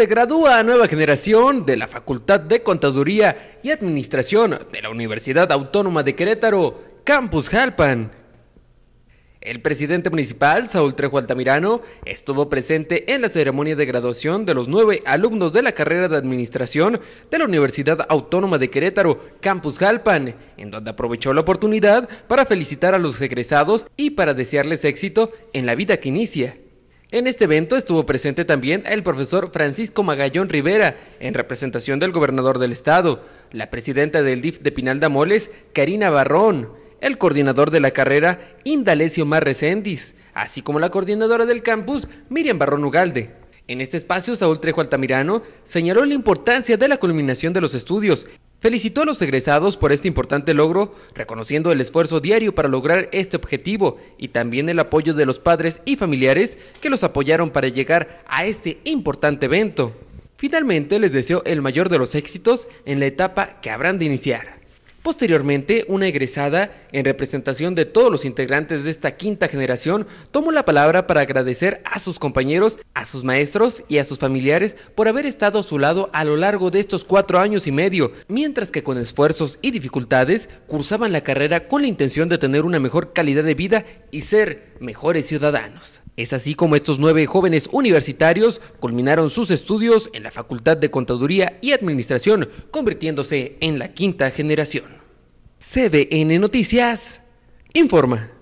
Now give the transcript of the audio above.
se gradúa a nueva generación de la Facultad de Contaduría y Administración de la Universidad Autónoma de Querétaro, Campus Jalpan. El presidente municipal, Saúl Trejo Altamirano, estuvo presente en la ceremonia de graduación de los nueve alumnos de la carrera de Administración de la Universidad Autónoma de Querétaro, Campus Jalpan, en donde aprovechó la oportunidad para felicitar a los egresados y para desearles éxito en la vida que inicia. En este evento estuvo presente también el profesor Francisco Magallón Rivera, en representación del gobernador del estado, la presidenta del DIF de Pinal moles Karina Barrón, el coordinador de la carrera, Indalecio Marrecendis, así como la coordinadora del campus, Miriam Barrón Ugalde. En este espacio, Saúl Trejo Altamirano señaló la importancia de la culminación de los estudios Felicitó a los egresados por este importante logro, reconociendo el esfuerzo diario para lograr este objetivo y también el apoyo de los padres y familiares que los apoyaron para llegar a este importante evento. Finalmente les deseo el mayor de los éxitos en la etapa que habrán de iniciar. Posteriormente, una egresada, en representación de todos los integrantes de esta quinta generación, tomó la palabra para agradecer a sus compañeros, a sus maestros y a sus familiares por haber estado a su lado a lo largo de estos cuatro años y medio, mientras que con esfuerzos y dificultades cursaban la carrera con la intención de tener una mejor calidad de vida y ser mejores ciudadanos. Es así como estos nueve jóvenes universitarios culminaron sus estudios en la Facultad de Contaduría y Administración, convirtiéndose en la quinta generación. CBN Noticias informa.